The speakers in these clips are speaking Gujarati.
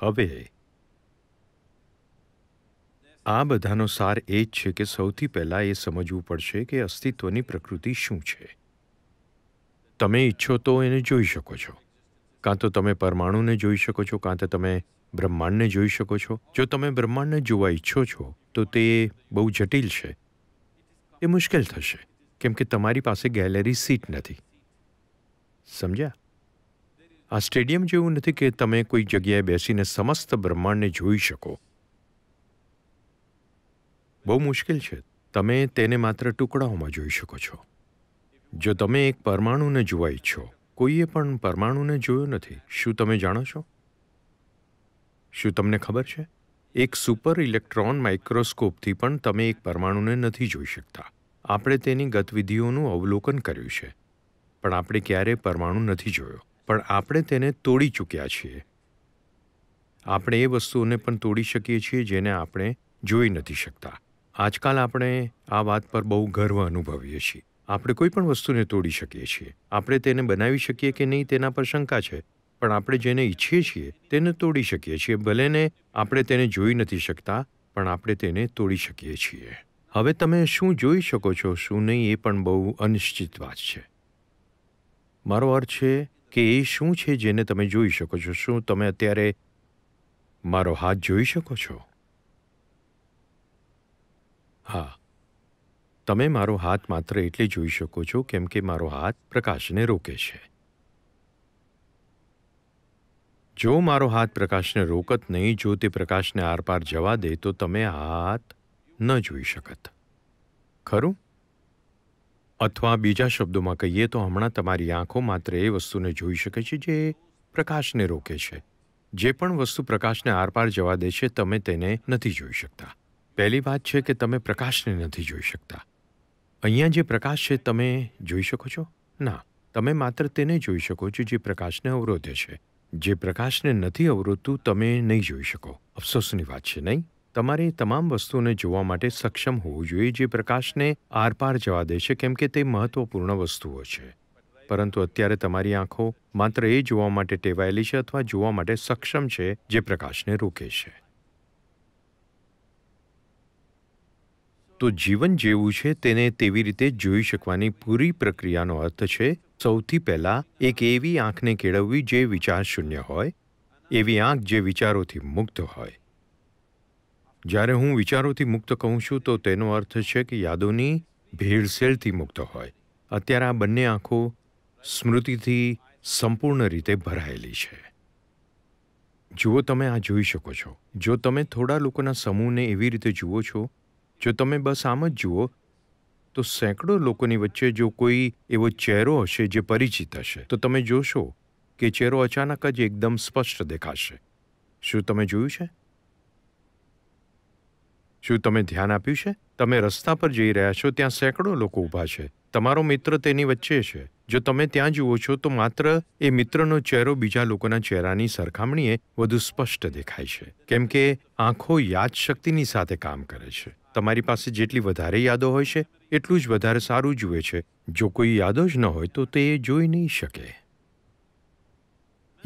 હવે આ બધાનો સાર એ જ છે કે સૌથી પહેલાં એ સમજવું પડશે કે અસ્તિત્વની પ્રકૃતિ શું છે તમે ઈચ્છો તો એને જોઈ શકો છો કાં તો તમે પરમાણુને જોઈ શકો છો કાં તો તમે બ્રહ્માંડને જોઈ શકો છો જો તમે બ્રહ્માંડને જોવા ઈચ્છો છો તો તે બહુ જટિલ છે એ મુશ્કેલ થશે કેમ કે તમારી પાસે ગેલેરી સીટ નથી સમજ્યા આ સ્ટેડિયમ જેવું નથી કે તમે કોઈ જગ્યાએ બેસીને સમસ્ત બ્રહ્માંડને જોઈ શકો બહુ મુશ્કેલ છે તમે તેને માત્ર ટુકડાઓમાં જોઈ શકો છો જો તમે એક પરમાણુને જોવા ઈચ્છો કોઈએ પણ પરમાણુને જોયો નથી શું તમે જાણો છો શું તમને ખબર છે એક સુપર ઇલેક્ટ્રોન માઇક્રોસ્કોપથી પણ તમે એક પરમાણુને નથી જોઈ શકતા આપણે તેની ગતવિધિઓનું અવલોકન કર્યું છે પણ આપણે ક્યારેય પરમાણુ નથી જોયો પણ આપણે તેને તોડી ચૂક્યા છીએ આપણે એ વસ્તુઓને પણ તોડી શકીએ છીએ જેને આપણે જોઈ નથી શકતા આજકાલ આપણે આ વાત પર બહુ ગર્વ અનુભવીએ છીએ આપણે કોઈ પણ વસ્તુને તોડી શકીએ છીએ આપણે તેને બનાવી શકીએ કે નહીં તેના પર શંકા છે પણ આપણે જેને ઈચ્છીએ છીએ તેને તોડી શકીએ છીએ ભલેને આપણે તેને જોઈ નથી શકતા પણ આપણે તેને તોડી શકીએ છીએ હવે તમે શું જોઈ શકો છો શું નહીં એ પણ બહુ અનિશ્ચિત વાત છે મારો અર્થ છે કે એ શું છે જેને તમે જોઈ શકો છો શું તમે અત્યારે મારો હાથ જોઈ શકો છો હા તમે મારો હાથ માત્ર એટલે જોઈ શકો છો કેમ કે મારો હાથ પ્રકાશને રોકે છે જો મારો હાથ પ્રકાશને રોકત નહીં જો તે પ્રકાશને આરપાર જવા દે તો તમે હાથ ન જોઈ શકત ખરું અથવા બીજા શબ્દોમાં કહીએ તો હમણાં તમારી આંખો માત્ર એ વસ્તુને જોઈ શકે છે જે પ્રકાશને રોકે છે જે પણ વસ્તુ પ્રકાશને આરપાર જવા દે છે તમે તેને નથી જોઈ શકતા પહેલી વાત છે કે તમે પ્રકાશને નથી જોઈ શકતા અહીંયા જે પ્રકાશ છે તમે જોઈ શકો છો ના તમે માત્ર તેને જોઈ શકો છો જે પ્રકાશને અવરોધે છે જે પ્રકાશને નથી અવરોધતું તમે નહીં જોઈ શકો અફસોસની વાત છે નહીં તમારે તમામ વસ્તુઓને જોવા માટે સક્ષમ હોવું જોઈએ જે પ્રકાશને આરપાર જવા દે છે કેમ કે તે મહત્વપૂર્ણ વસ્તુઓ છે પરંતુ અત્યારે તમારી આંખો માત્ર એ જોવા માટે ટેવાયેલી છે અથવા જોવા માટે સક્ષમ છે જે પ્રકાશને રોકે છે તો જીવન જેવું છે તેને તેવી રીતે જોઈ શકવાની પૂરી પ્રક્રિયાનો અર્થ છે સૌથી પહેલાં એક એવી આંખને કેળવવી જે વિચાર શૂન્ય હોય એવી આંખ જે વિચારોથી મુક્ત હોય જ્યારે હું વિચારોથી મુક્ત કહું છું તો તેનો અર્થ છે કે યાદોની ભેળસેળથી મુક્ત હોય અત્યારે આ બંને આંખો સ્મૃતિથી સંપૂર્ણ રીતે ભરાયેલી છે જુઓ તમે આ જોઈ શકો છો જો તમે થોડા લોકોના સમૂહને એવી રીતે જુઓ છો જો તમે બસ આમ જ જુઓ તો સેંકડો લોકોની વચ્ચે જો કોઈ એવો ચહેરો હશે જે પરિચિત હશે તો તમે જોશો કે ચહેરો અચાનક જ એકદમ સ્પષ્ટ દેખાશે શું તમે જોયું છે શું તમે ધ્યાન આપ્યું છે તમે રસ્તા પર જઈ રહ્યા છો ત્યાં સેંકડો લોકો ઊભા છે તમારો મિત્ર તેની વચ્ચે છે જો તમે ત્યાં જુઓ છો તો માત્ર એ મિત્રનો ચહેરો બીજા લોકોના ચહેરાની સરખામણીએ વધુ સ્પષ્ટ દેખાય છે કેમ કે આંખો યાદશક્તિની સાથે કામ કરે છે તમારી પાસે જેટલી વધારે યાદો હોય છે એટલું જ વધારે સારું જુએ છે જો કોઈ યાદો જ ન હોય તો તે જોઈ નહીં શકે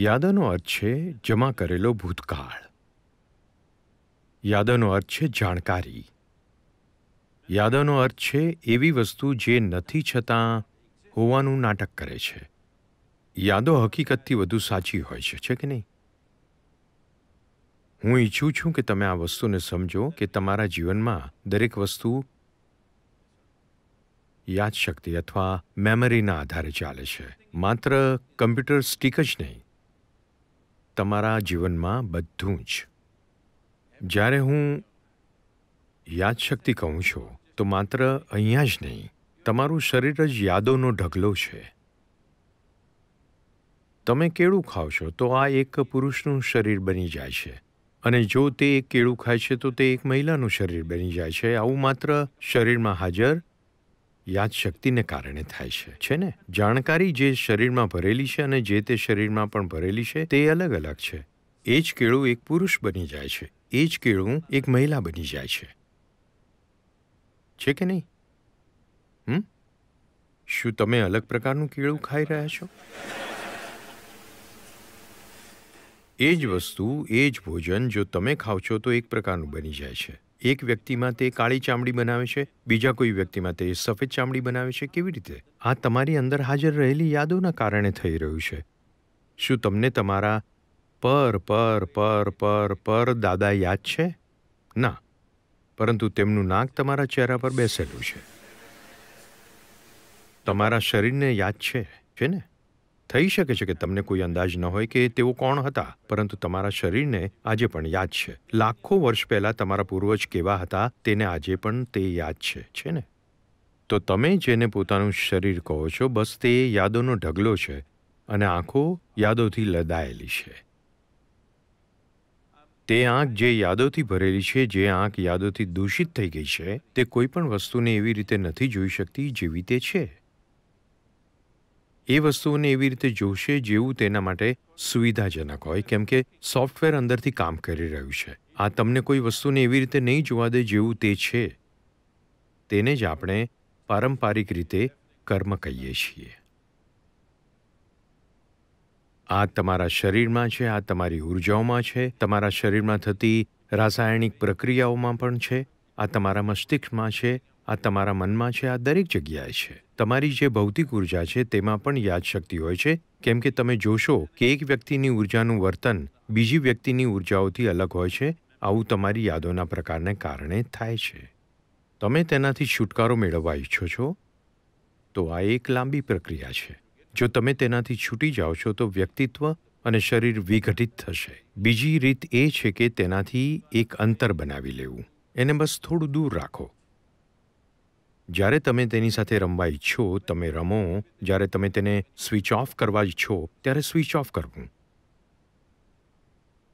યાદોનો અર્થ છે જમા કરેલો ભૂતકાળ યાદાનો અર્થ છે જાણકારી યાદાનો અર્થ છે એવી વસ્તુ જે નથી છતાં હોવાનું નાટક કરે છે યાદો હકીકતથી વધુ સાચી હોય છે છે કે નહીં હું ઈચ્છું છું કે તમે આ વસ્તુને સમજો કે તમારા જીવનમાં દરેક વસ્તુ યાદશક્તિ અથવા મેમરીના આધારે ચાલે છે માત્ર કમ્પ્યુટર સ્ટીક જ નહીં તમારા જીવનમાં બધું જ જ્યારે હું યાદશક્તિ કહું છું તો માત્ર અહીંયા જ નહીં તમારું શરીર જ યાદોનો ઢગલો છે તમે કેળું ખાવ છો તો આ એક પુરુષનું શરીર બની જાય છે અને જો તે એક કેળું ખાય છે તો તે એક મહિલાનું શરીર બની જાય છે આવું માત્ર શરીરમાં હાજર યાદશક્તિને કારણે થાય છે છે ને જાણકારી જે શરીરમાં ભરેલી છે અને જે તે શરીરમાં પણ ભરેલી છે તે અલગ અલગ છે એ જ કેળું એક પુરુષ બની જાય છે એ જ કેળું એક મહિલા બની જાય છે છે કે નહીં હમ શું તમે અલગ પ્રકારનું કેળું ખાઈ રહ્યા છો એ જ વસ્તુ એ જ ભોજન જો તમે ખાવ છો તો એક પ્રકારનું બની જાય છે એક વ્યક્તિમાં તે કાળી ચામડી બનાવે છે બીજા કોઈ વ્યક્તિમાં તે સફેદ ચામડી બનાવે છે કેવી રીતે આ તમારી અંદર હાજર રહેલી યાદોના કારણે થઈ રહ્યું છે શું તમને તમારા પર પર પર પર પર દાદા યાદ છે ના પરંતુ તેમનું નાક તમારા ચહેરા પર બેસેલું છે તમારા શરીરને યાદ છે છે ને થઈ શકે છે કે તમને કોઈ અંદાજ ન હોય કે તેઓ કોણ હતા પરંતુ તમારા શરીરને આજે પણ યાદ છે લાખો વર્ષ પહેલાં તમારા પૂર્વજ કેવા હતા તેને આજે પણ તે યાદ છે છે ને તો તમે જેને પોતાનું શરીર કહો છો બસ તે યાદોનો ઢગલો છે અને આંખો યાદોથી લદાયેલી છે તે આંખ જે યાદોથી ભરેલી છે જે આંખ યાદોથી દૂષિત થઈ ગઈ છે તે કોઈ પણ વસ્તુને એવી રીતે નથી જોઈ શકતી જેવી તે છે એ વસ્તુઓને એવી રીતે જોશે જેવું તેના માટે સુવિધાજનક હોય કેમ કે સોફ્ટવેર અંદરથી કામ કરી રહ્યું છે આ તમને કોઈ વસ્તુને એવી રીતે નહીં જોવા દે જેવું તે છે તેને જ આપણે પારંપારિક રીતે કર્મ કહીએ છીએ આ તમારા શરીરમાં છે આ તમારી ઉર્જાઓમાં છે તમારા શરીરમાં થતી રાસાયણિક પ્રક્રિયાઓમાં પણ છે આ તમારા મસ્તિષ્કમાં છે આ તમારા મનમાં છે આ દરેક જગ્યાએ છે તમારી જે ભૌતિક ઉર્જા છે તેમાં પણ યાદશક્તિ હોય છે કેમ કે તમે જોશો કે એક વ્યક્તિની ઉર્જાનું વર્તન બીજી વ્યક્તિની ઉર્જાઓથી અલગ હોય છે આવું તમારી યાદોના પ્રકારને કારણે થાય છે તમે તેનાથી છુટકારો મેળવવા ઈચ્છો છો તો આ એક લાંબી પ્રક્રિયા છે જો તમે તેનાથી છૂટી જાઓ છો તો વ્યક્તિત્વ અને શરીર વિઘટિત થશે બીજી રીત એ છે કે તેનાથી એક અંતર બનાવી લેવું એને બસ થોડું દૂર રાખો જ્યારે તમે તેની સાથે રમવા ઈચ્છો તમે રમો જ્યારે તમે તેને સ્વિચ ઓફ કરવા ઈચ્છો ત્યારે સ્વિચ ઓફ કરવું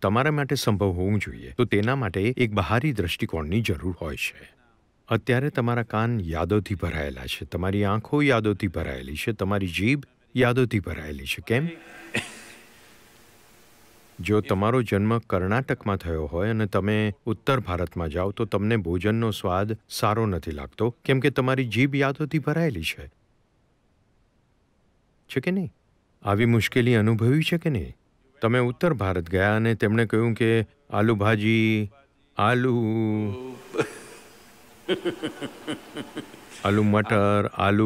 તમારા માટે સંભવ હોવું જોઈએ તો તેના માટે એક બહારી દ્રષ્ટિકોણની જરૂર હોય છે અત્યારે તમારા કાન યાદોથી ભરાયેલા છે તમારી આંખો યાદોથી ભરાયેલી છે તમારી જીભ યાદોથી ભરાયેલી છે કેમ જો તમારો જન્મ કર્ણાટકમાં થયો હોય અને તમે ઉત્તર ભારતમાં જાઓ તો તમને ભોજનનો સ્વાદ સારો નથી લાગતો કેમ કે તમારી જીભ યાદોથી ભરાયેલી છે છે કે નહીં આવી મુશ્કેલી અનુભવી છે કે નહીં તમે ઉત્તર ભારત ગયા અને તેમણે કહ્યું કે આલુ ભાજી આલુ આલુ મટર આલુ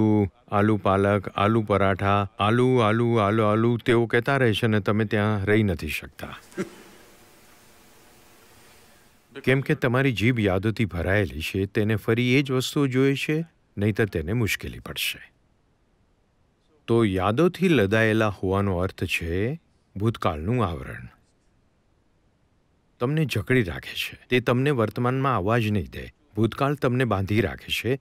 આલુ પાલક આલુ પરાઠા આલુ આલુ આલુ આલુ તેઓ કહેતા રહેશે ને તમે ત્યાં રહી નથી શકતા કેમ કે તમારી જીભ યાદોથી ભરાયેલી છે તેને ફરી એ જ વસ્તુઓ જોઈએ છે નહીતર તેને મુશ્કેલી પડશે તો યાદોથી લદાયેલા હોવાનો અર્થ છે ભૂતકાળનું આવરણ તમને જકડી રાખે છે તે તમને વર્તમાનમાં આવવા જ નહીં દે ભૂતકાળ તમને બાંધી રાખે છે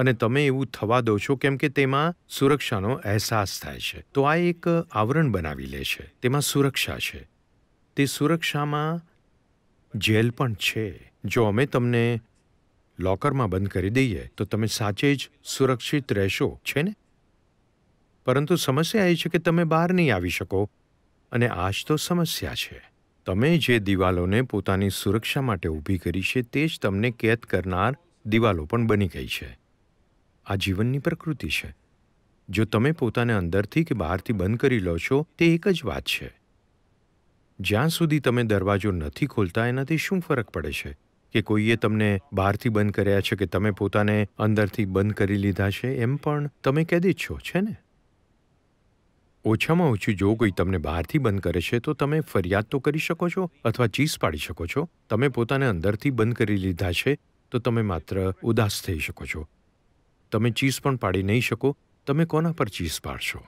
અને તમે એવું થવા દો છો કેમ કે તેમાં સુરક્ષાનો અહેસાસ થાય છે તો આ એક આવરણ બનાવી લે છે તેમાં સુરક્ષા છે તે સુરક્ષામાં જેલ પણ છે જો અમે તમને લોકરમાં બંધ કરી દઈએ તો તમે સાચે જ સુરક્ષિત રહેશો છે ને પરંતુ સમસ્યા એ છે કે તમે બહાર નહીં આવી શકો અને આ જ તો સમસ્યા છે તમે જે દિવાલોને પોતાની સુરક્ષા માટે ઊભી કરી છે તે જ તમને કેદ કરનાર દિવાલો પણ બની ગઈ છે આ જીવનની પ્રકૃતિ છે જો તમે પોતાને અંદરથી કે બહારથી બંધ કરી લો છો તે એક જ વાત છે જ્યાં સુધી તમે દરવાજો નથી ખોલતા એનાથી શું ફરક પડે છે કે કોઈએ તમને બહારથી બંધ કર્યા છે કે તમે પોતાને અંદરથી બંધ કરી લીધા છે એમ પણ તમે કેદી જ છો છે ને ઓછામાં ઓછું જો કોઈ તમને બહારથી બંધ કરે છે તો તમે ફરિયાદ તો કરી શકો છો અથવા ચીસ પાડી શકો છો તમે પોતાને અંદરથી બંધ કરી લીધા છે તો તમે માત્ર ઉદાસ થઈ શકો છો તમે ચીસ પણ પાડી નહીં શકો તમે કોના પર ચીસ પાડશો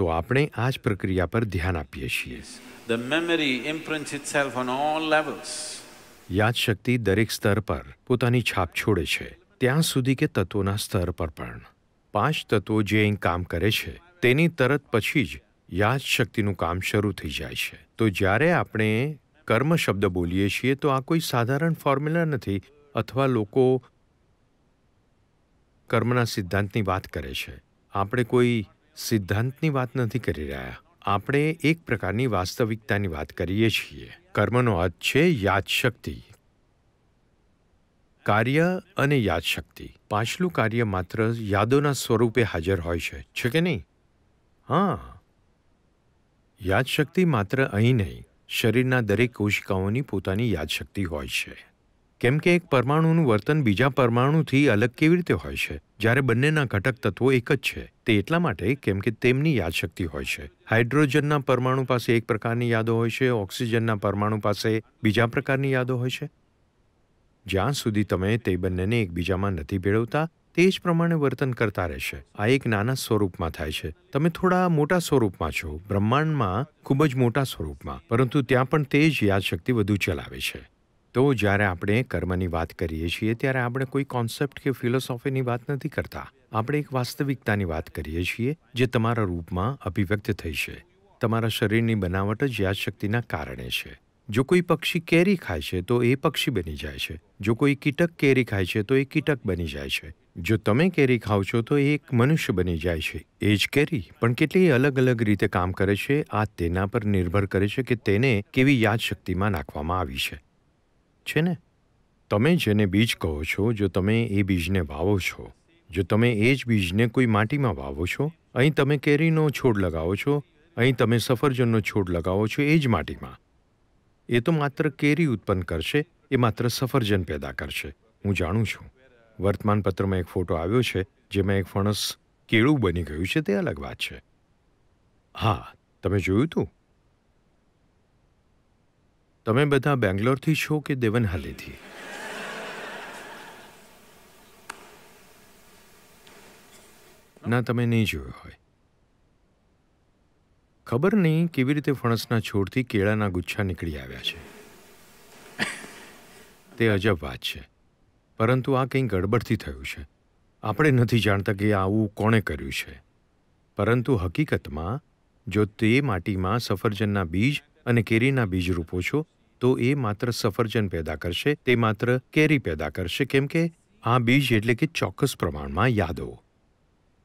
તો આપણે આ જ પ્રક્રિયા પર ધ્યાન આપીએ છીએ the memory imprints itself on all levels યાદશક્તિ દરેક સ્તર પર પોતાની છાપ છોડે છે ત્યાં સુધી કે તત્વોના સ્તર પર પણ પાંચ તત્વો જે અહીં કામ કરે છે તેની તરત પછી જ યાદશક્તિનું કામ શરૂ થઈ જાય છે તો જ્યારે આપણે કર્મ શબ્દ બોલીએ છીએ તો આ કોઈ સાધારણ ફોર્મ્યુલા નથી અથવા લોકો કર્મના સિદ્ધાંતની વાત કરે છે આપણે કોઈ સિદ્ધાંતની વાત નથી કરી રહ્યા આપણે એક પ્રકારની વાસ્તવિકતાની વાત કરીએ છીએ કર્મનો અર્થ છે યાદશક્તિ કાર્ય અને યાદશક્તિ પાછલું કાર્ય માત્ર યાદોના સ્વરૂપે હાજર હોય છે છે કે નહીં હા યાદશક્તિ માત્ર અહીં નહીં શરીરના દરેક કોશિકાઓની પોતાની યાદશક્તિ હોય છે કેમ કે એક પરમાણુનું વર્તન બીજા પરમાણુથી અલગ કેવી રીતે હોય છે જ્યારે બંનેના ઘટક તત્વો એક જ છે તે એટલા માટે કેમ કે તેમની યાદશક્તિ હોય છે હાઇડ્રોજનના પરમાણુ પાસે એક પ્રકારની યાદો હોય છે ઓક્સિજનના પરમાણુ પાસે બીજા પ્રકારની યાદો હોય છે જ્યાં સુધી તમે તે બંનેને એકબીજામાં નથી ભેળવતા તે જ પ્રમાણે વર્તન કરતા રહેશે આ એક નાના સ્વરૂપમાં થાય છે તમે થોડા મોટા સ્વરૂપમાં છો બ્રહ્માંડમાં ખૂબ જ મોટા સ્વરૂપમાં પરંતુ ત્યાં પણ તે જ યાદશક્તિ વધુ ચલાવે છે તો જ્યારે આપણે કર્મની વાત કરીએ છીએ ત્યારે આપણે કોઈ કોન્સેપ્ટ કે ફિલોસોફીની વાત નથી કરતા આપણે એક વાસ્તવિકતાની વાત કરીએ છીએ જે તમારા રૂપમાં અભિવ્યક્ત થઈ છે તમારા શરીરની બનાવટ જ યાદશક્તિના કારણે છે જો કોઈ પક્ષી કેરી ખાય છે તો એ પક્ષી બની જાય છે જો કોઈ કીટક કેરી ખાય છે તો એ કીટક બની જાય છે જો તમે કેરી ખાઓ છો તો એ એક મનુષ્ય બની જાય છે એ જ કેરી પણ કેટલી અલગ અલગ રીતે કામ કરે છે આ તેના પર નિર્ભર કરે છે કે તેને કેવી યાદશક્તિમાં નાખવામાં આવી છે છે ને તમે જેને બીજ કહો છો જો તમે એ બીજને વાવો છો જો તમે એ જ બીજને કોઈ માટીમાં વાવો છો અહીં તમે કેરીનો છોડ લગાવો છો અહીં તમે સફરજનનો છોડ લગાવો છો એ જ માટીમાં એ તો માત્ર કેરી ઉત્પન્ન કરશે એ માત્ર સફરજન પેદા કરશે હું જાણું છું વર્તમાનપત્રમાં એક ફોટો આવ્યો છે જેમાં એક ફણસ કેળું બની ગયું છે તે અલગ વાત છે હા તમે જોયું હતું તમે બધા બેંગ્લોરથી છો કે દેવનહાલીથી ના તમે નહીં જોયો હોય ખબર નહીં કેવી રીતે ફણસના છોડથી કેળાના ગુચ્છા નીકળી આવ્યા છે તે અજબ વાત છે પરંતુ આ કંઈ ગડબડથી થયું છે આપણે નથી જાણતા કે આવું કોણે કર્યું છે પરંતુ હકીકતમાં જો તે માટીમાં સફરજનના બીજ અને કેરીના બીજ રોપો છો તો એ માત્ર સફરજન પેદા કરશે તે માત્ર કેરી પેદા કરશે કેમ કે આ બીજ એટલે કે ચોક્કસ પ્રમાણમાં યાદો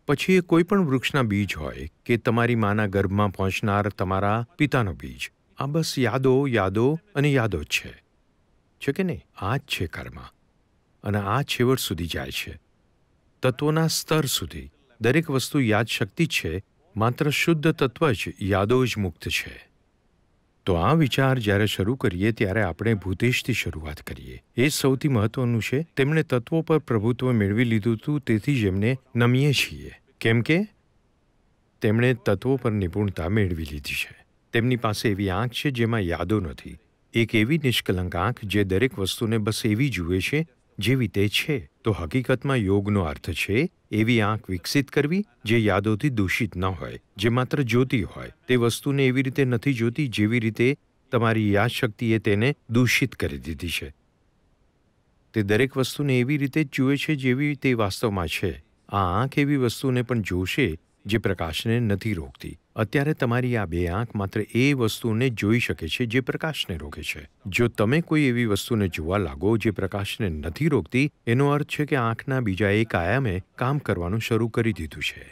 પછી એ કોઈ પણ વૃક્ષના બીજ હોય કે તમારી માના ગર્ભમાં પહોંચનાર તમારા પિતાનો બીજ આ બસ યાદો યાદો અને યાદો જ છે છે કે નહીં આ જ છે કર્મ અને આ છેવટ સુધી જાય છે તત્વોના સ્તર સુધી દરેક વસ્તુ યાદશક્તિ છે માત્ર શુદ્ધ તત્વ જ યાદો જ મુક્ત છે તો આ વિચાર જ્યારે શરૂ કરીએ ત્યારે આપણે ભૂતેશથી શરૂઆત કરીએ એ સૌથી મહત્વનું છે તેમણે તત્વો પર પ્રભુત્વ મેળવી લીધું હતું તેથી જ એમને નમીએ છીએ કેમ કે તેમણે તત્વો પર નિપુણતા મેળવી લીધી છે તેમની પાસે એવી આંખ છે જેમાં યાદો નથી એક એવી નિષ્કલંક આંખ જે દરેક વસ્તુને બસ એવી જુએ છે જેવી તે છે તો હકીકતમાં યોગનો અર્થ છે એવી આંખ વિકસિત કરવી જે યાદોથી દૂષિત ન હોય જે માત્ર જોતી હોય તે વસ્તુને એવી રીતે નથી જોતી જેવી રીતે તમારી યાદશક્તિએ તેને દૂષિત કરી દીધી છે તે દરેક વસ્તુને એવી રીતે જુએ છે જેવી તે વાસ્તવમાં છે આ આંખ એવી વસ્તુને પણ જોશે જે પ્રકાશને નથી રોકતી અત્યારે તમારી આ બે આંખ માત્ર એ વસ્તુને જોઈ શકે છે જે પ્રકાશને રોકે છે જો તમે કોઈ એવી વસ્તુને જોવા લાગો જે પ્રકાશને નથી રોકતી એનો અર્થ છે કે આંખના બીજા એક આયામે કામ કરવાનું શરૂ કરી દીધું છે